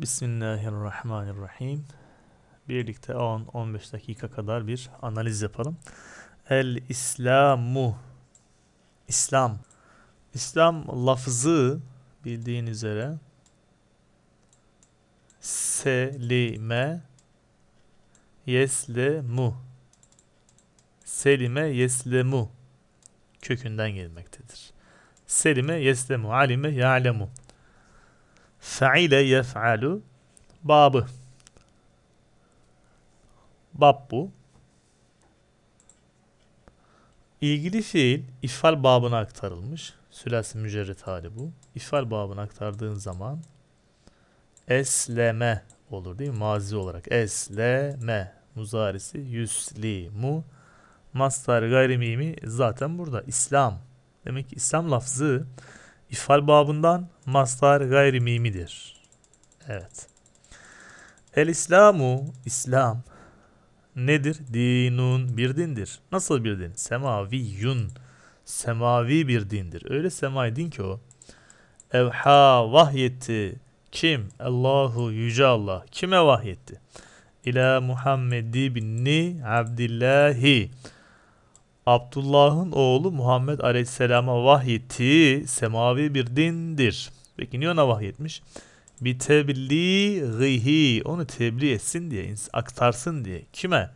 Bismillahirrahmanirrahim. Birlikte 10-15 dakika kadar bir analiz yapalım. El İslamu İslam İslam lafzı bildiğin üzere selime yeslemu selime yeslemu kökünden gelmektedir. Selime yeslemu alime ya'lemu Fe'ile yef'alu babı. Bab bu. İlgili fiil ifal babına aktarılmış. Sülasi mücerret hali bu. İfal babına aktardığın zaman esleme olur değil mi? Mazi olarak esleme muzarisi yüslimu mastar gayrimimi zaten burada İslam. Demek ki İslam lafzı İfal babından mastar gayri mimidir. Evet. El İslamu İslam nedir? Dinun bir dindir. Nasıl bir din? Semavi Yun Semavi bir dindir. Öyle semavi din ki o. Evha vahyetti. Kim? Allahu Yüce Allah. Kime vahyetti? İla Muhammedi binni Abdillahi. Abdullah'ın oğlu Muhammed Aleyhisselam'a vahyeti semavi bir dindir. Peki niye ona vahyetmiş? Bir tebliğihi onu tebliğ etsin diye, aktarsın diye. Kime?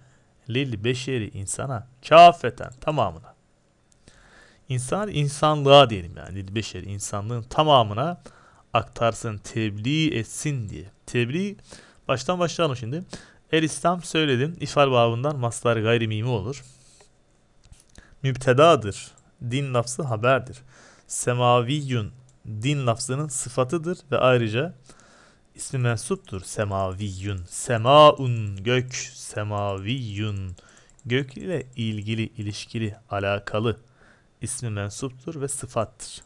Lil beşeri insana. Kafeten tamamına. İnsan insanlığa diyelim yani. Lil beşeri insanlığın tamamına aktarsın, tebliğ etsin diye. Tebliğ baştan başlayalım şimdi. El İslam söyledim. İfal babından maslar gayrimimi olur mübtedadır. Din lafzı haberdir. semaviyun, din lafzının sıfatıdır ve ayrıca ismi mensuptur. semaviyun, semaun gök, semaviyun, gök ile ilgili, ilişkili, alakalı ismi mensuptur ve sıfattır.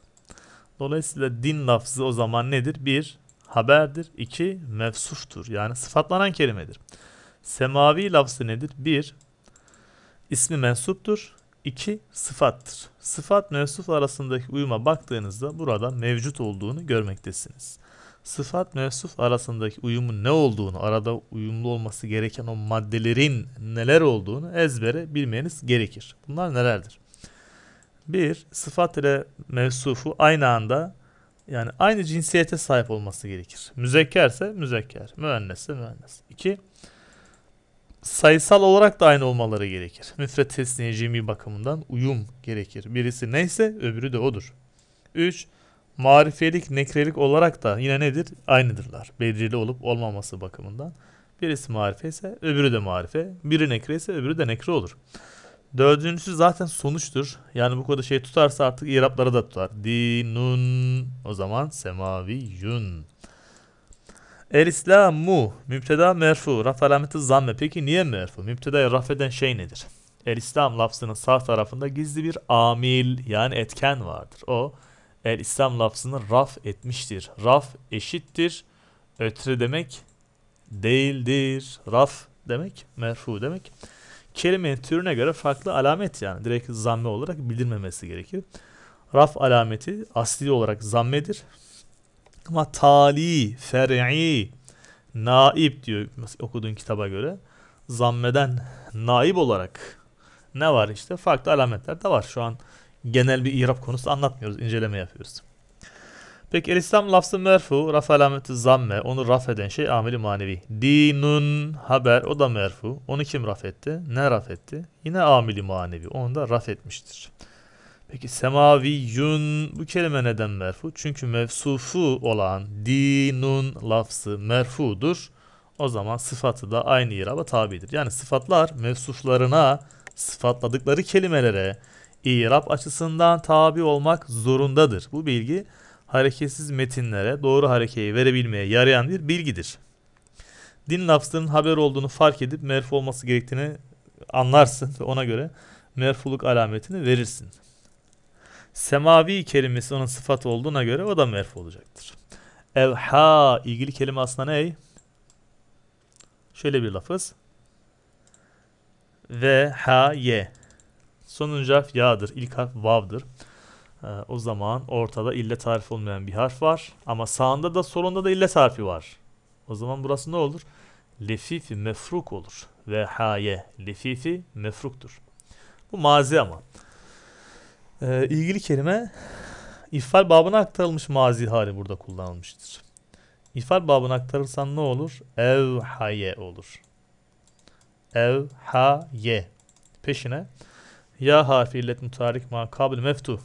Dolayısıyla din lafzı o zaman nedir? Bir, haberdir. iki mevsuftur. Yani sıfatlanan kelimedir. Semavi lafzı nedir? Bir, ismi mensuptur 2. Sıfattır. Sıfat mevsuf arasındaki uyuma baktığınızda burada mevcut olduğunu görmektesiniz. Sıfat mevsuf arasındaki uyumun ne olduğunu, arada uyumlu olması gereken o maddelerin neler olduğunu ezbere bilmeniz gerekir. Bunlar nelerdir? 1. Sıfat ile mevsufu aynı anda yani aynı cinsiyete sahip olması gerekir. Müzekkerse müzekker, müennesse müennes. 2 sayısal olarak da aynı olmaları gerekir. Müfret tesniye cemi bakımından uyum gerekir. Birisi neyse öbürü de odur. 3. Marifelik, nekrelik olarak da yine nedir? Aynıdırlar. Belirli olup olmaması bakımından. Birisi marife ise öbürü de marife. Biri nekre ise öbürü de nekre olur. Dördüncüsü zaten sonuçtur. Yani bu kadar şey tutarsa artık iraplara da tutar. Dinun o zaman semaviyun. El İslamu mübteda merfu raf alameti zamme. Peki niye merfu? Mübtedaya raf eden şey nedir? El İslam lafzının sağ tarafında gizli bir amil yani etken vardır. O el İslam lafzını raf etmiştir. Raf eşittir. Ötre demek değildir. Raf demek merfu demek. Kelimenin türüne göre farklı alamet yani direkt zamme olarak bildirmemesi gerekir. Raf alameti asli olarak zammedir ama tali, fer'i, naib diyor okuduğun kitaba göre. Zammeden naib olarak ne var işte? Farklı alametler de var. Şu an genel bir irab konusu anlatmıyoruz, inceleme yapıyoruz. Peki el-İslam lafzı merfu, raf alameti zamme, onu raf eden şey amili manevi. Dinun haber, o da merfu. Onu kim raf etti? Ne raf etti? Yine amili manevi, onu da raf etmiştir. Peki semaviyun bu kelime neden merfu? Çünkü mevsufu olan dinun lafzı merfudur. O zaman sıfatı da aynı iraba tabidir. Yani sıfatlar mevsuflarına sıfatladıkları kelimelere irab açısından tabi olmak zorundadır. Bu bilgi hareketsiz metinlere doğru harekeyi verebilmeye yarayan bir bilgidir. Din lafzının haber olduğunu fark edip merfu olması gerektiğini anlarsın ve ona göre merfuluk alametini verirsin semavi kelimesi onun sıfat olduğuna göre o da merf olacaktır. Evha ilgili kelime aslında ne? Şöyle bir lafız. Ve ha ye. Sonuncu harf ya'dır. İlk harf vav'dır. Ee, o zaman ortada ille tarif olmayan bir harf var. Ama sağında da solunda da ille tarifi var. O zaman burası ne olur? Lefifi mefruk olur. Ve ha ye, Lefifi mefruktur. Bu mazi ama e, ilgili kelime ifal babına aktarılmış mazi hali burada kullanılmıştır. İfal babına aktarırsan ne olur? Evhaye olur. Evhaye. Peşine ya harfi illet mütarik ma kabil meftu.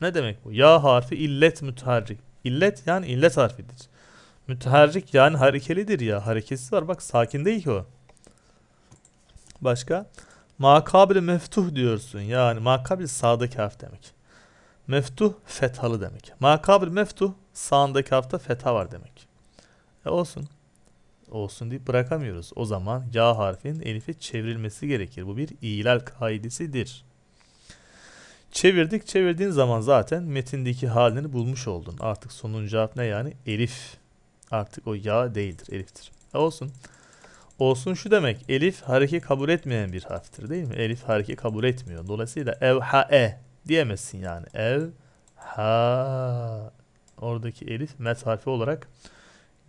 Ne demek bu? Ya harfi illet mütarik. İllet yani illet harfidir. Müteharrik yani harekelidir ya. Harekesi var. Bak sakin değil ki o. Başka? Makabili meftuh diyorsun. Yani makabili sağdaki harf demek. Meftuh fethalı demek. Makabili meftuh sağındaki harfte fetha var demek. E olsun. Olsun deyip bırakamıyoruz. O zaman ya harfin elife çevrilmesi gerekir. Bu bir ilal kaidesidir. Çevirdik çevirdiğin zaman zaten metindeki halini bulmuş oldun. Artık sonuncu harf ne yani? Elif. Artık o ya değildir, eliftir. E olsun. Olsun şu demek. Elif hareki kabul etmeyen bir harftir değil mi? Elif hareki kabul etmiyor. Dolayısıyla ev ha e diyemezsin yani. Ev ha oradaki elif met harfi olarak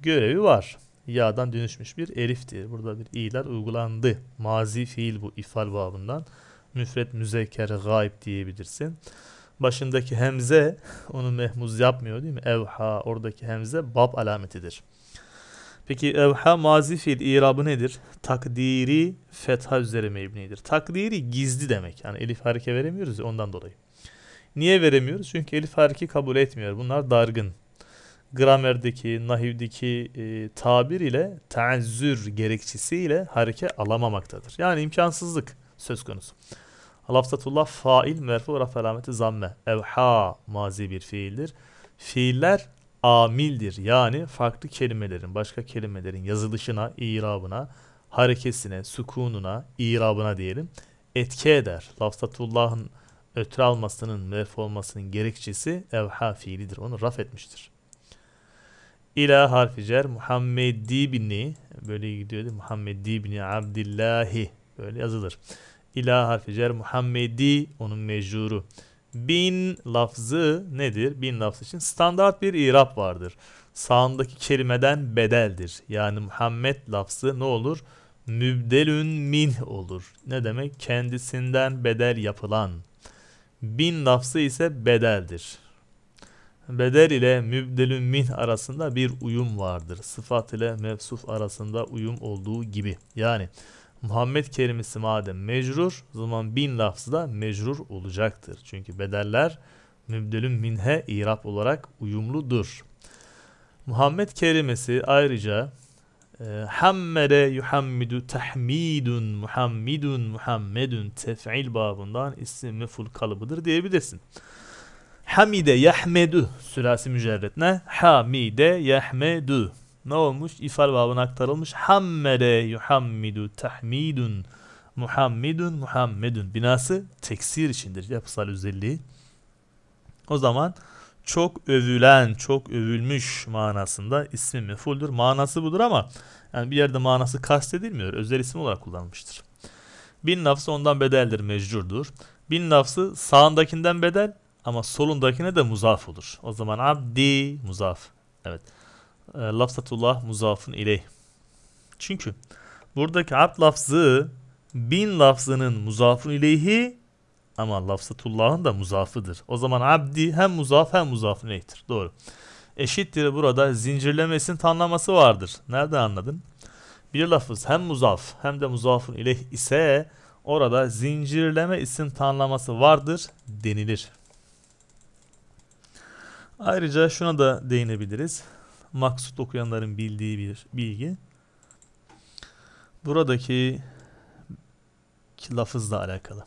görevi var. Ya'dan dönüşmüş bir elifti. Burada bir i'ler uygulandı. Mazi fiil bu ifal babından. Müfret müzeker gayb diyebilirsin. Başındaki hemze onu mehmuz yapmıyor değil mi? Evha oradaki hemze bab alametidir. Peki evha mazi fiil irabı nedir? Takdiri fetha üzere mebnidir. Takdiri gizli demek. Yani elif hareke veremiyoruz ya, ondan dolayı. Niye veremiyoruz? Çünkü elif hareki kabul etmiyor. Bunlar dargın. Gramerdeki, nahivdeki e, tabir ile taazzür gerekçesiyle hareke alamamaktadır. Yani imkansızlık söz konusu. Lafzatullah fail merfu raf alameti zamme. Evha mazi bir fiildir. Fiiller amildir. Yani farklı kelimelerin, başka kelimelerin yazılışına, irabına, harekesine, sukununa, irabına diyelim etki eder. Lafzatullah'ın ötre almasının, merf olmasının gerekçesi evha fiilidir. Onu raf etmiştir. İla harfi cer Muhammedi bini böyle gidiyordu. Muhammedi bini Abdillahi böyle yazılır. İla harfi cer Muhammedi onun mecruru bin lafzı nedir? Bin lafzı için standart bir irap vardır. Sağındaki kelimeden bedeldir. Yani Muhammed lafzı ne olur? Mübdelün min olur. Ne demek? Kendisinden bedel yapılan. Bin lafzı ise bedeldir. Bedel ile mübdelün min arasında bir uyum vardır. Sıfat ile mevsuf arasında uyum olduğu gibi. Yani Muhammed kelimesi madem mecrur, o zaman bin lafzı da mecrur olacaktır. Çünkü bedeller mübdelün minhe irap olarak uyumludur. Muhammed kelimesi ayrıca e, Hammede yuhammidu tahmidun muhammidun muhammedun tef'il babından isim meful kalıbıdır diyebilirsin. Hamide yahmedu sülasi mücerret Hamide yahmedu ne olmuş? İfal babına aktarılmış. Hammede yuhammidu tahmidun. Muhammidun Muhammedun. Binası teksir içindir yapısal özelliği. O zaman çok övülen, çok övülmüş manasında ismi mefuldür. Manası budur ama yani bir yerde manası kastedilmiyor. Özel isim olarak kullanılmıştır. Bin lafzı ondan bedeldir, mecburdur. Bin lafzı sağındakinden bedel ama solundakine de muzaf olur. O zaman abdi muzaf. Evet e, lafzatullah muzafun ileyh. Çünkü buradaki abd lafzı bin lafzının muzafun ileyhi ama lafzatullahın da muzafıdır. O zaman abdi hem muzaf hem muzafun ileyhtir. Doğru. Eşittir burada zincirlemesinin tanlaması vardır. Nerede anladın? Bir lafız hem muzaf hem de muzafun ileyh ise orada zincirleme isim tanlaması vardır denilir. Ayrıca şuna da değinebiliriz maksut okuyanların bildiği bir bilgi. Buradaki lafızla alakalı.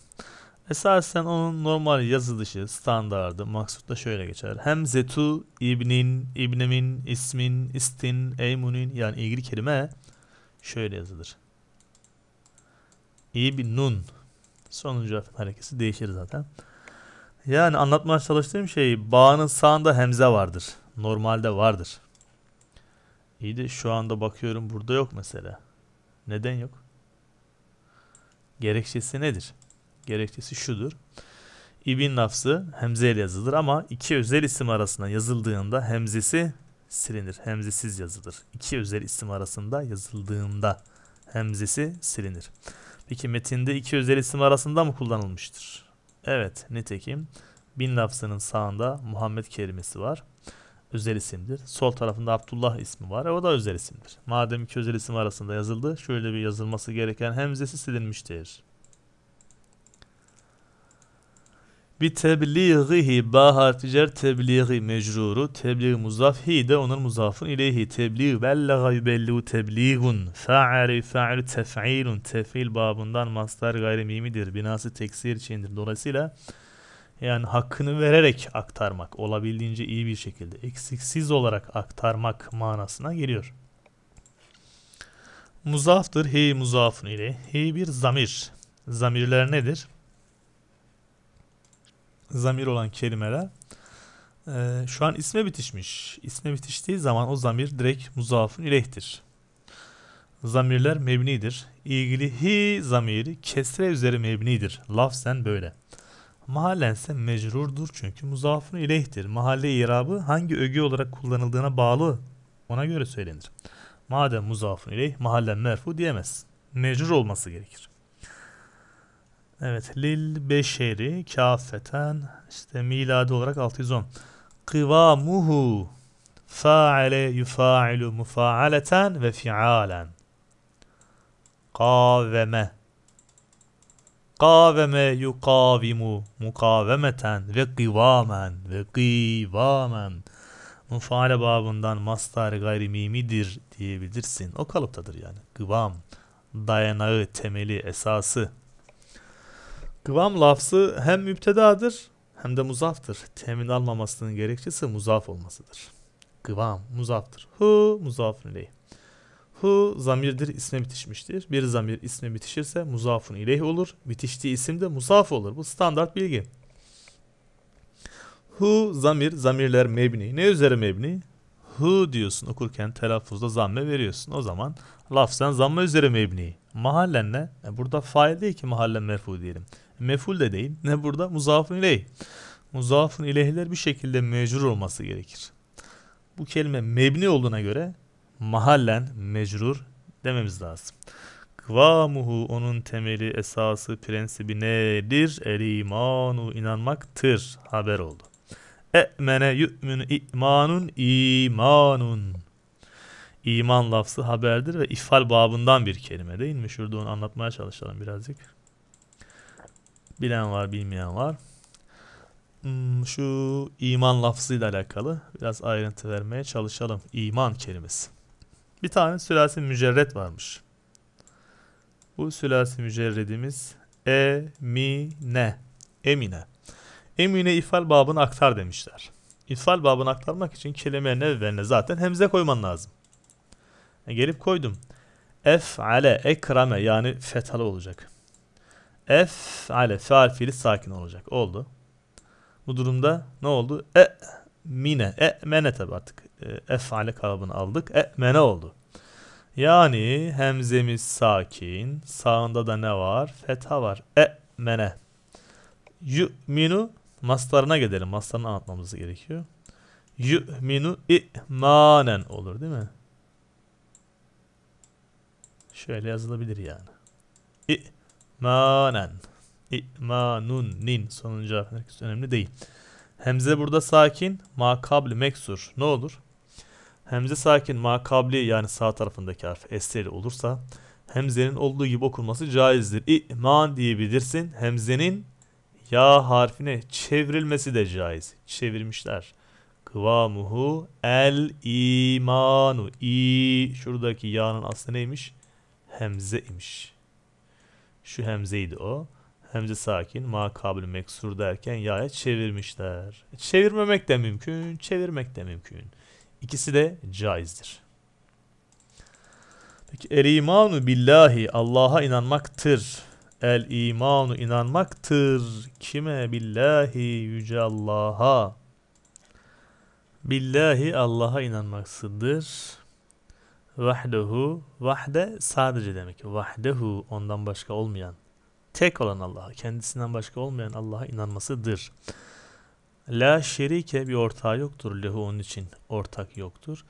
Esasen onun normal yazılışı, standardı, maksutta şöyle geçer. Hem zetu, ibnin, ibnemin, ismin, istin, eymunin yani ilgili kelime şöyle yazılır. İbnun. Sonuncu harfin harekesi değişir zaten. Yani anlatmaya çalıştığım şey bağının sağında hemze vardır. Normalde vardır. İyi de şu anda bakıyorum burada yok mesela. Neden yok? Gerekçesi nedir? Gerekçesi şudur. İbn lafzı hemzeyle yazılır ama iki özel isim arasında yazıldığında hemzesi silinir. Hemzesiz yazılır. İki özel isim arasında yazıldığında hemzesi silinir. Peki metinde iki özel isim arasında mı kullanılmıştır? Evet nitekim bin lafzının sağında Muhammed kelimesi var özel isimdir. Sol tarafında Abdullah ismi var. E, o da özel isimdir. Madem iki özel isim arasında yazıldı şöyle bir yazılması gereken hemzesi silinmiştir. Bir tebliğihi ba harfi cer tebliği mecruru tebliğ muzaf de onun muzafın ileyhi tebliğ bellega yubellu tebliğun fa'ari fa'il tef'ilun tef'il babından mastar gayri binası teksir içindir. Dolayısıyla yani hakkını vererek aktarmak, olabildiğince iyi bir şekilde, eksiksiz olarak aktarmak manasına geliyor. Muzaftır hi muzafın ile. Hi bir zamir. Zamirler nedir? Zamir olan kelimeler ee, şu an isme bitişmiş. İsme bitiştiği zaman o zamir direkt muzafın ilehtir. Zamirler mebnidir. İlgili hi zamiri kesre üzeri mebnidir. Lafzen böyle. Mahallense mecrurdur çünkü muzafın ileyhtir. Mahalle irabı hangi öge olarak kullanıldığına bağlı ona göre söylenir. Madem muzafın ileyh mahallen merfu diyemez. Mecrur olması gerekir. Evet lil beşeri kafeten işte miladi olarak 610. Kıvamuhu faale yufailu mufaaleten ve fialen. Kaveme Kaveme yukavimu mukavemeten ve kıvamen ve kıvamen. Mufale babından mastar gayrimimidir diyebilirsin. O kalıptadır yani. Kıvam, dayanağı, temeli, esası. Kıvam lafzı hem müptedadır hem de muzaftır. Temin almamasının gerekçesi muzaf olmasıdır. Kıvam muzaftır. Hu muzafın ileyh. Hu zamirdir isme bitişmiştir. Bir zamir isme bitişirse muzafun ileyh olur. Bitiştiği isim de muzaf olur. Bu standart bilgi. Hu zamir, zamirler mebni. Ne üzere mebni? Hu diyorsun okurken telaffuzda zamme veriyorsun. O zaman lafzen zamme üzere mebni. Mahallen ne? E burada fail değil ki mahallen merfu diyelim. Meful de değil. Ne burada? Muzafun ileyh. Muzafun ileyhler bir şekilde mecbur olması gerekir. Bu kelime mebni olduğuna göre mahallen mecrur dememiz lazım. Kıvamuhu onun temeli, esası, prensibi nedir? El imanu inanmaktır. Haber oldu. E'mene yu'minu imanun imanun. İman lafzı haberdir ve ifal babından bir kelime değil mi? Şurada onu anlatmaya çalışalım birazcık. Bilen var, bilmeyen var. Hmm, şu iman lafzıyla alakalı biraz ayrıntı vermeye çalışalım. İman kelimesi. Bir tane sülasi mücerret varmış. Bu sülasi mücerredimiz Emine. Emine. Emine ifal babını aktar demişler. İfal babını aktarmak için kelime ne ve zaten hemze koyman lazım. E, gelip koydum. Ef'ale ekrame yani fethalı olacak. Ef'ale faal fiili sakin olacak. Oldu. Bu durumda ne oldu? E mine. E mene tabi artık e, efale kalıbını aldık. E'mene oldu. Yani hemzemiz sakin. Sağında da ne var? Fetha var. E'mene. Yu'minu maslarına gidelim. Maslarını anlatmamız gerekiyor. Yu'minu imanen olur değil mi? Şöyle yazılabilir yani. İmanen. İmanun nin. Sonuncu harf önemli değil. Hemze burada sakin. Makabli meksur. Ne olur? Hemze sakin ma yani sağ tarafındaki harf eseri olursa hemzenin olduğu gibi okunması caizdir. İman diyebilirsin. Hemzenin ya harfine çevrilmesi de caiz. Çevirmişler. Kıvamuhu el imanu. İ şuradaki ya'nın aslı neymiş? Hemze imiş. Şu hemzeydi o. Hemze sakin, makabül meksur derken ya'ya çevirmişler. Çevirmemek de mümkün, çevirmek de mümkün. İkisi de caizdir. Peki el imanu billahi Allah'a inanmaktır. El imanu inanmaktır. Kime? Billahi yüce Allah'a. Billahi Allah'a inanmaksıdır. Vahdehu, vahde sadece demek. Vahdehu ondan başka olmayan, tek olan Allah'a, kendisinden başka olmayan Allah'a inanmasıdır. La şerike bir ortağı yoktur. Lehu onun için ortak yoktur.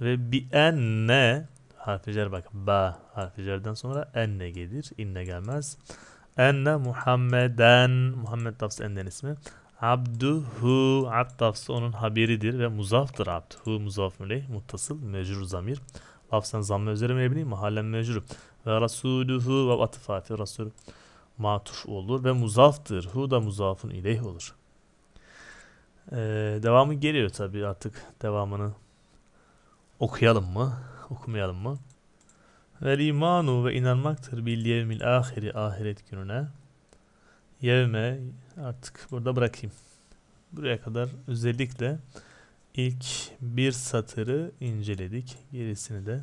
Ve bi enne harfi cer bak ba harfi cerden sonra enne gelir. inne gelmez. Enne Muhammeden Muhammed tafs enden ismi. Abduhu abd tafsı onun haberidir ve muzaftır abduhu muzaf müleyh muttasıl mecrur zamir. Lafzen zamme üzere mebni mahallen mecrur. Ve rasuluhu ve atıf rasul matuf olur ve muzaftır. Hu da muzafın ileyh olur. Ee, devamı geliyor tabii artık devamını okuyalım mı? Okumayalım mı? Vel imanu ve inanmaktır bil yevmil ahiri ahiret gününe. Yevme artık burada bırakayım. Buraya kadar özellikle ilk bir satırı inceledik. Gerisini de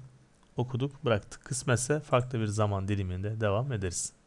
okuduk bıraktık. Kısmetse farklı bir zaman diliminde devam ederiz.